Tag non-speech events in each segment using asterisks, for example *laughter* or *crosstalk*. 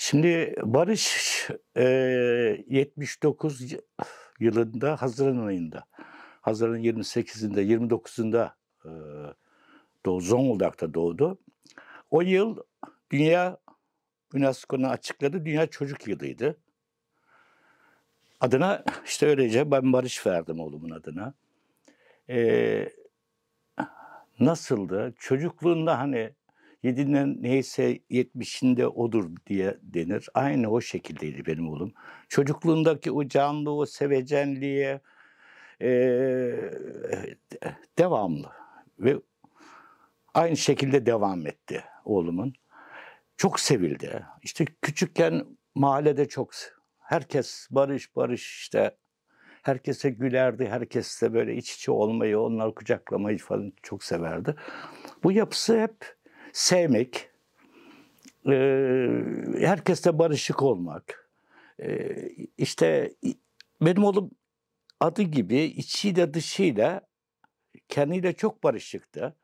Şimdi Barış e, 79 yılında Haziran ayında, Haziran 28'inde, 29'unda e, doğ, Zonguldak'ta doğdu. O yıl dünya UNESCO'nun açıkladı, dünya çocuk yılıydı. Adına işte öylece ben Barış verdim oğlumun adına. Ee, nasıldı? Çocukluğunda hani Yedinin neyse yetmişinde odur diye denir. Aynı o şekildeydi benim oğlum. Çocukluğundaki o canlı, o sevecenliğe e, devamlı ve aynı şekilde devam etti oğlumun. Çok sevildi. İşte küçükken mahallede çok herkes barış barış işte herkese gülerdi, herkesle böyle iç içe olmayı, onları kucaklamayı falan çok severdi. Bu yapısı hep sevmek, e, herkesle barışık olmak. E, işte benim oğlum adı gibi içiyle dışıyla kendiyle çok barışıktı.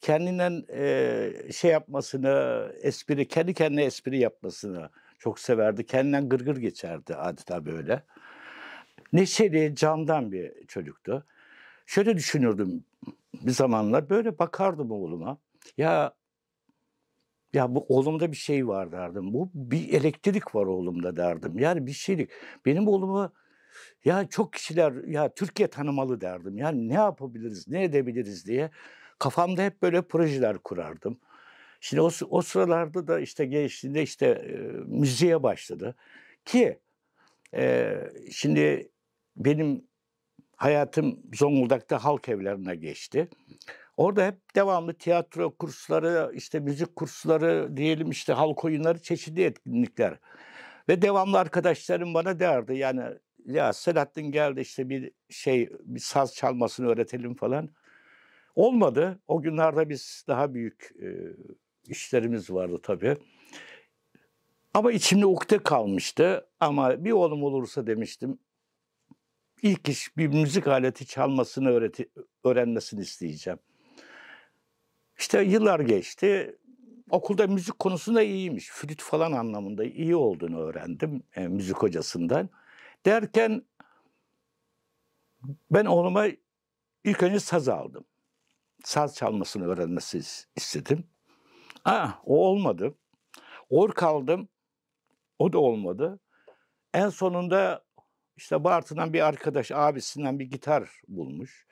Kendinden e, şey yapmasını, espri, kendi kendine espri yapmasını çok severdi. Kendinden gırgır geçerdi adeta böyle. Neşeli, candan bir çocuktu. Şöyle düşünürdüm bir zamanlar, böyle bakardım oğluma. Ya ya bu oğlumda bir şey var derdim. Bu bir elektrik var oğlumda derdim. Yani bir şeylik. Benim oğlumu ya çok kişiler ya Türkiye tanımalı derdim. Yani ne yapabiliriz, ne edebiliriz diye kafamda hep böyle projeler kurardım. Şimdi o, o sıralarda da işte gençliğinde işte e, müziğe başladı. Ki e, şimdi benim hayatım Zonguldak'ta halk evlerine geçti. Orada hep devamlı tiyatro kursları, işte müzik kursları diyelim işte halk oyunları çeşitli etkinlikler. Ve devamlı arkadaşlarım bana derdi yani ya Selahattin geldi işte bir şey bir saz çalmasını öğretelim falan. Olmadı. O günlerde biz daha büyük e, işlerimiz vardı tabii. Ama içimde ukde kalmıştı. Ama bir oğlum olursa demiştim. İlk iş bir müzik aleti çalmasını öğreti, öğrenmesini isteyeceğim. İşte yıllar geçti. Okulda müzik konusunda iyiymiş. Flüt falan anlamında iyi olduğunu öğrendim e, müzik hocasından. Derken ben oğluma ilk önce saz aldım. Saz çalmasını öğrenmesi istedim. Aa, o olmadı. Or kaldım. O da olmadı. En sonunda işte Bartın'dan bir arkadaş abisinden bir gitar bulmuş.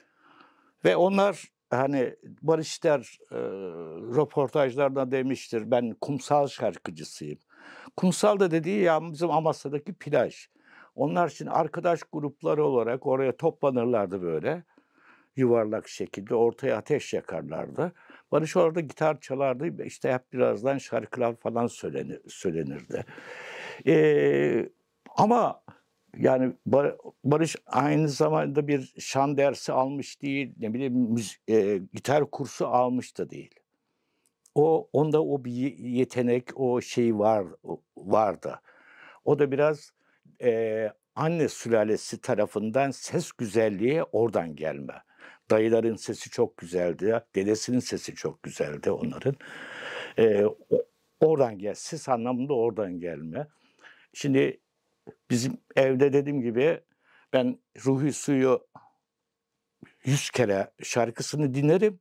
Ve onlar hani Barış Der e, röportajlarda demiştir ben kumsal şarkıcısıyım. Kumsal da dediği ya bizim Amasya'daki plaj. Onlar için arkadaş grupları olarak oraya toplanırlardı böyle yuvarlak şekilde ortaya ateş yakarlardı. Barış orada gitar çalardı işte hep birazdan şarkılar falan söylenir, söylenirdi. Ee, ama yani Bar Barış aynı zamanda bir şan dersi almış değil, ne bileyim e, gitar kursu almış da değil. O onda o bir yetenek, o şey var vardı. O da biraz e, anne sülalesi tarafından ses güzelliği oradan gelme. Dayıların sesi çok güzeldi, dedesinin sesi çok güzeldi onların. E, oradan gel, ses anlamında oradan gelme. Şimdi Bizim evde dediğim gibi ben Ruhi Suyu yüz kere şarkısını dinlerim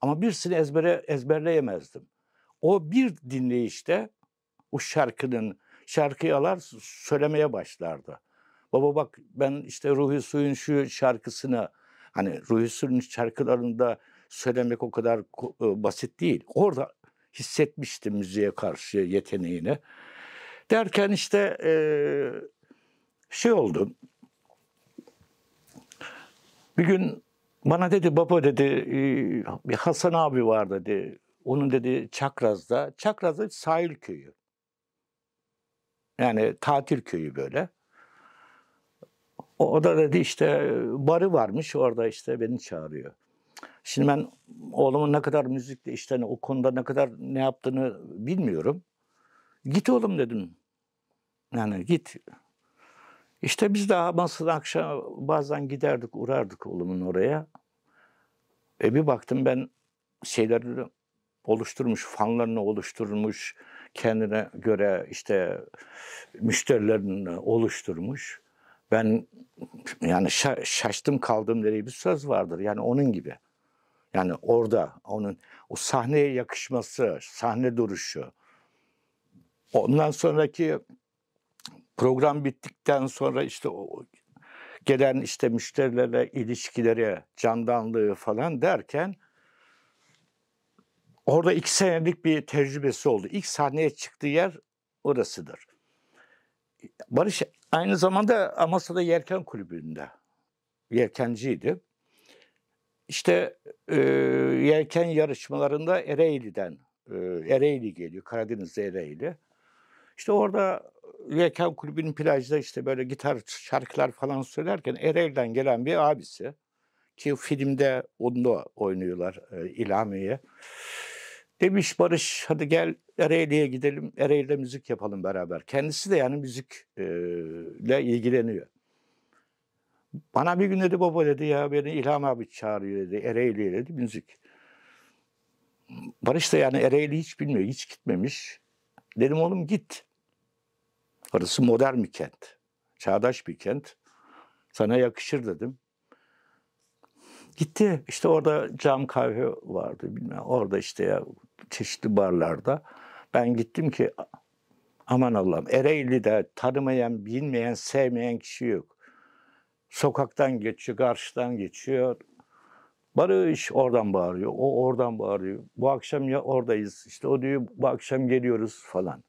ama birisini ezbere ezberleyemezdim. O bir dinleyişte o şarkının şarkıyı alar söylemeye başlardı. Baba bak ben işte Ruhi Suyun şu şarkısını hani Ruhi Suyun şarkılarında söylemek o kadar e, basit değil. Orada hissetmiştim müziğe karşı yeteneğini. Derken işte e, şey oldu. Bir gün bana dedi baba dedi bir Hasan abi var dedi. Onun dedi Çakraz'da. Çakraz'da sahil köyü. Yani tatil köyü böyle. O, da dedi işte barı varmış orada işte beni çağırıyor. Şimdi ben oğlumun ne kadar müzikle işte hani o konuda ne kadar ne yaptığını bilmiyorum. Git oğlum dedim. Yani git. İşte biz de Hamas'ın akşam bazen giderdik, uğrardık oğlumun oraya. E bir baktım ben şeyleri oluşturmuş, fanlarını oluşturmuş, kendine göre işte müşterilerini oluşturmuş. Ben yani şaştım kaldım dediği bir söz vardır. Yani onun gibi. Yani orada onun o sahneye yakışması, sahne duruşu. Ondan sonraki program bittikten sonra işte o gelen işte müşterilerle ilişkilere, candanlığı falan derken orada iki senelik bir tecrübesi oldu. İlk sahneye çıktığı yer orasıdır. Barış aynı zamanda Amasya'da Yelken Kulübü'nde yelkenciydi. İşte e, yelken yarışmalarında Ereğli'den, e, Ereğli geliyor, Karadeniz'de Ereğli. İşte orada Üyekan Kulübü'nün plajda işte böyle gitar şarkılar falan söylerken Ereğli'den gelen bir abisi ki filmde onu oynuyorlar e, İlhami'ye. Demiş Barış hadi gel Ereğli'ye gidelim, Ereğli'de müzik yapalım beraber. Kendisi de yani müzikle ilgileniyor. Bana bir gün dedi baba dedi ya beni İlham abi çağırıyor dedi, Ereğli'ye dedi müzik. Barış da yani Ereğli hiç bilmiyor, hiç gitmemiş. Dedim oğlum git. Orası modern bir kent. Çağdaş bir kent. Sana yakışır dedim. Gitti. İşte orada cam kahve vardı bilmem. Orada işte ya çeşitli barlarda. Ben gittim ki aman Allah'ım Ereğli'de tanımayan, bilmeyen, sevmeyen kişi yok. Sokaktan geçiyor, karşıdan geçiyor. Barış oradan bağırıyor, o oradan bağırıyor. Bu akşam ya oradayız, işte o diyor bu akşam geliyoruz falan.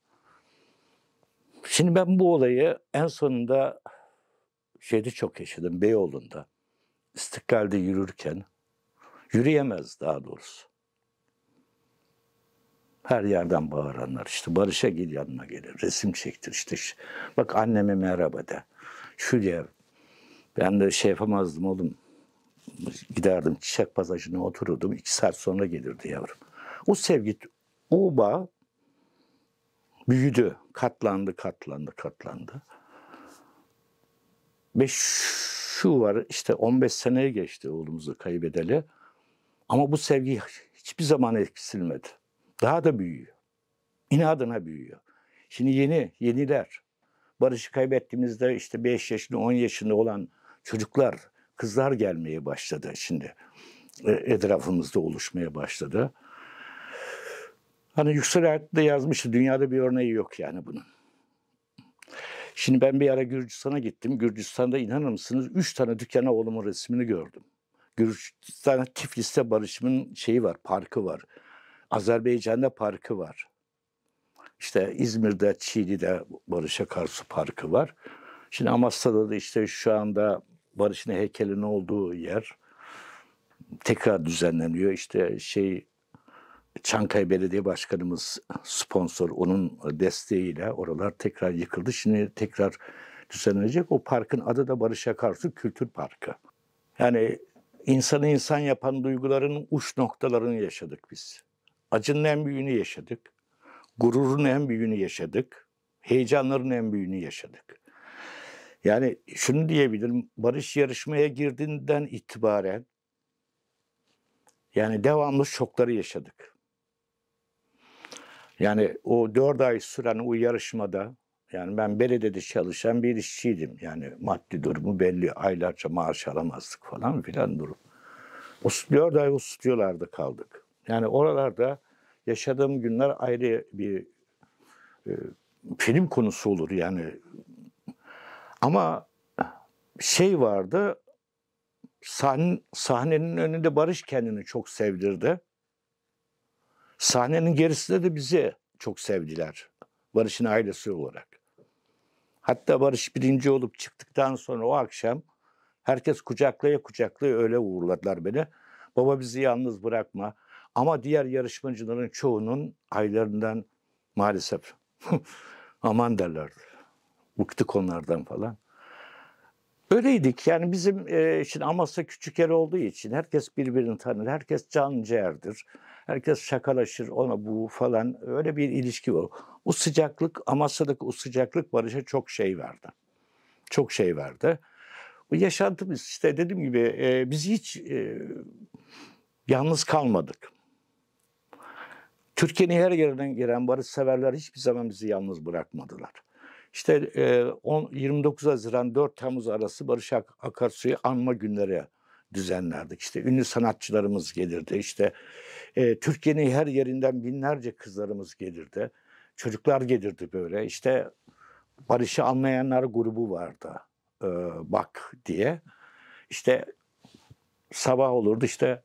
Şimdi ben bu olayı en sonunda şeyde çok yaşadım Beyoğlu'nda. İstiklal'de yürürken yürüyemez daha doğrusu. Her yerden bağıranlar işte Barış'a gel yanına gelir resim çektir işte bak anneme merhaba de şu şuraya ben de şey yapamazdım oğlum giderdim çiçek pasajına otururdum iki saat sonra gelirdi yavrum. O sevgi o bağ büyüdü, katlandı, katlandı, katlandı. Ve şu var işte 15 seneye geçti oğlumuzu kaybedeli. Ama bu sevgi hiçbir zaman eksilmedi. Daha da büyüyor. İnadına büyüyor. Şimdi yeni, yeniler. Barış'ı kaybettiğimizde işte 5 yaşında, 10 yaşında olan çocuklar, kızlar gelmeye başladı şimdi. E, etrafımızda oluşmaya başladı. Hani Yüksel Hayat da yazmıştı. Dünyada bir örneği yok yani bunun. Şimdi ben bir ara Gürcistan'a gittim. Gürcistan'da inanır mısınız 3 tane dükkana oğlumun resmini gördüm. Gürcistan Tiflis'te Barışım'ın şeyi var, parkı var. Azerbaycan'da parkı var. İşte İzmir'de, Çiğli'de Barış'a karşı Parkı var. Şimdi Amasya'da da işte şu anda Barış'ın heykelinin olduğu yer tekrar düzenleniyor. İşte şey Çankaya Belediye Başkanımız e, sponsor onun e, desteğiyle oralar tekrar yıkıldı. Şimdi tekrar düzenlenecek. O parkın adı da Barış Akarsu Kültür Parkı. Yani insanı insan yapan duyguların uç noktalarını yaşadık biz. Acının en büyüğünü yaşadık. Gururun en büyüğünü yaşadık. Heyecanların en büyüğünü yaşadık. Yani şunu diyebilirim. Barış yarışmaya girdiğinden itibaren yani devamlı şokları yaşadık. Yani o dört ay süren o yarışmada yani ben belediyede çalışan bir işçiydim. Yani maddi durumu belli aylarca maaş alamazdık falan filan durum. O dört ay o stüdyolarda kaldık. Yani oralarda yaşadığım günler ayrı bir e, film konusu olur yani. Ama şey vardı sahn, sahnenin önünde Barış kendini çok sevdirdi. Sahnenin gerisinde de bizi çok sevdiler. Barış'ın ailesi olarak. Hatta Barış birinci olup çıktıktan sonra o akşam herkes kucaklaya kucaklaya öyle uğurladılar beni. Baba bizi yalnız bırakma. Ama diğer yarışmacıların çoğunun aylarından maalesef *laughs* aman derlerdi. Bıktık onlardan falan. Öyleydik yani bizim e, şimdi Amasya küçük yer olduğu için herkes birbirini tanır, herkes can ciğerdir. Herkes şakalaşır ona bu falan öyle bir ilişki var. O sıcaklık Amasya'daki o sıcaklık Barış'a çok şey verdi. Çok şey verdi. Bu yaşantımız işte dediğim gibi e, biz hiç e, yalnız kalmadık. Türkiye'nin her yerinden giren barış severler hiçbir zaman bizi yalnız bırakmadılar. İşte e, on, 29 Haziran 4 Temmuz arası Barış Akarsu'yu anma günleri düzenlerdik. İşte ünlü sanatçılarımız gelirdi. İşte e, Türkiye'nin her yerinden binlerce kızlarımız gelirdi. Çocuklar gelirdi böyle. İşte Barış'ı anlayanlar grubu vardı. E, bak diye. İşte sabah olurdu işte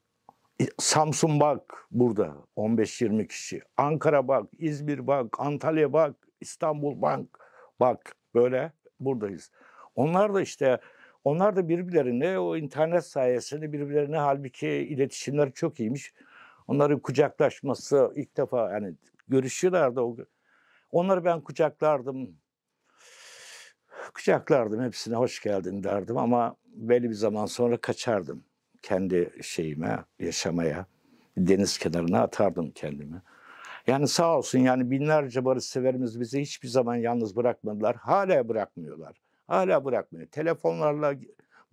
Samsun bak burada 15-20 kişi. Ankara bak, İzmir bak, Antalya bak, İstanbul bak. Bak böyle buradayız. Onlar da işte onlar da birbirlerine o internet sayesinde birbirlerine halbuki iletişimleri çok iyiymiş. Onların kucaklaşması ilk defa yani görüşüyorlardı. O, onları ben kucaklardım. Kucaklardım hepsine hoş geldin derdim ama belli bir zaman sonra kaçardım kendi şeyime, yaşamaya. Deniz kenarına atardım kendimi. Yani sağ olsun yani binlerce barış severimiz bizi hiçbir zaman yalnız bırakmadılar. Hala bırakmıyorlar. Hala bırakmıyor. Telefonlarla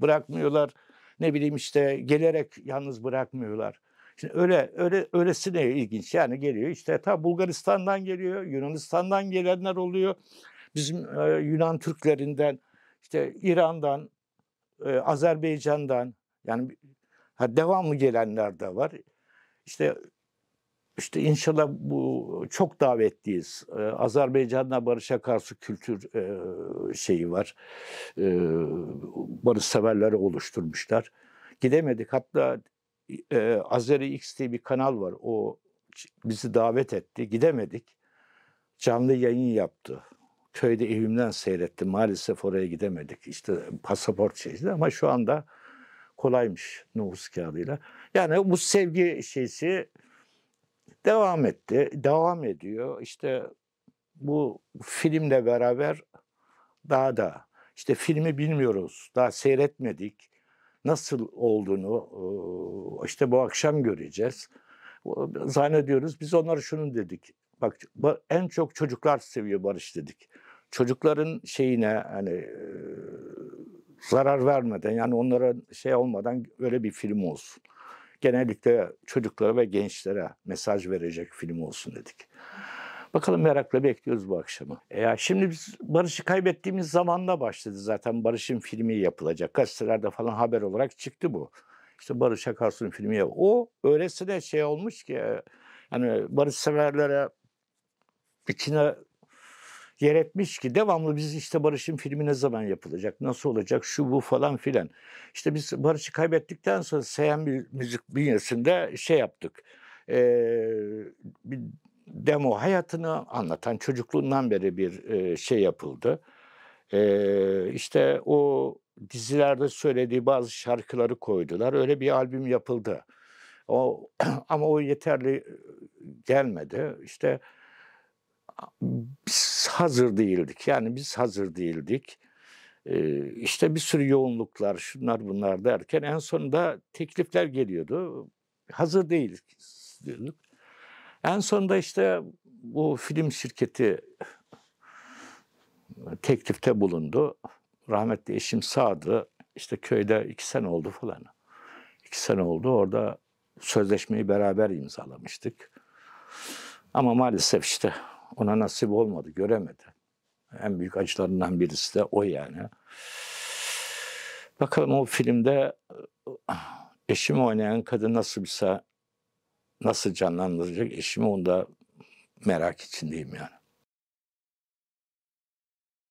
bırakmıyorlar. Ne bileyim işte gelerek yalnız bırakmıyorlar. Şimdi öyle öyle öylesine ilginç. Yani geliyor işte ta Bulgaristan'dan geliyor, Yunanistan'dan gelenler oluyor. Bizim e, Yunan Türklerinden işte İran'dan, e, Azerbaycan'dan yani ha, devamlı gelenler de var. İşte işte inşallah bu çok davetliyiz. Ee, Azerbaycan'la barışa karşı kültür e, şeyi var. E, barış severleri oluşturmuşlar. Gidemedik. Hatta e, Azeri X diye bir kanal var. O bizi davet etti. Gidemedik. Canlı yayın yaptı. Köyde evimden seyretti. Maalesef oraya gidemedik. İşte pasaport şeydi ama şu anda kolaymış nüfus kağıdıyla. Yani bu sevgi şeysi Devam etti, devam ediyor. İşte bu filmle beraber daha da işte filmi bilmiyoruz, daha seyretmedik. Nasıl olduğunu işte bu akşam göreceğiz. Zannediyoruz biz onlara şunu dedik. Bak en çok çocuklar seviyor Barış dedik. Çocukların şeyine hani zarar vermeden yani onlara şey olmadan öyle bir film olsun genellikle çocuklara ve gençlere mesaj verecek film olsun dedik. Bakalım merakla bekliyoruz bu akşamı. E, ya şimdi biz Barış'ı kaybettiğimiz zamanla başladı zaten. Barış'ın filmi yapılacak. Gazetelerde falan haber olarak çıktı bu. İşte Barış Akarsu'nun filmi yap. O öylesine şey olmuş ki e, yani Barış severlere içine yer etmiş ki devamlı biz işte Barış'ın filmi ne zaman yapılacak, nasıl olacak, şu bu falan filan. İşte biz Barış'ı kaybettikten sonra Seyhan Müzik bünyesinde şey yaptık. E, bir demo hayatını anlatan çocukluğundan beri bir e, şey yapıldı. E, işte o dizilerde söylediği bazı şarkıları koydular. Öyle bir albüm yapıldı. O *clears throat* ama o yeterli gelmedi. İşte biz hazır değildik. Yani biz hazır değildik. Ee, işte bir sürü yoğunluklar, şunlar bunlar derken en sonunda teklifler geliyordu. Hazır değildik diyorduk. En sonunda işte bu film şirketi teklifte bulundu. Rahmetli eşim Sadı işte köyde iki sene oldu falan. İki sene oldu orada sözleşmeyi beraber imzalamıştık. Ama maalesef işte ona nasip olmadı, göremedi. En büyük acılarından birisi de o yani. Bakalım o filmde e, eşimi oynayan kadın nasıl bir nasıl canlandıracak eşimi onda merak içindeyim yani.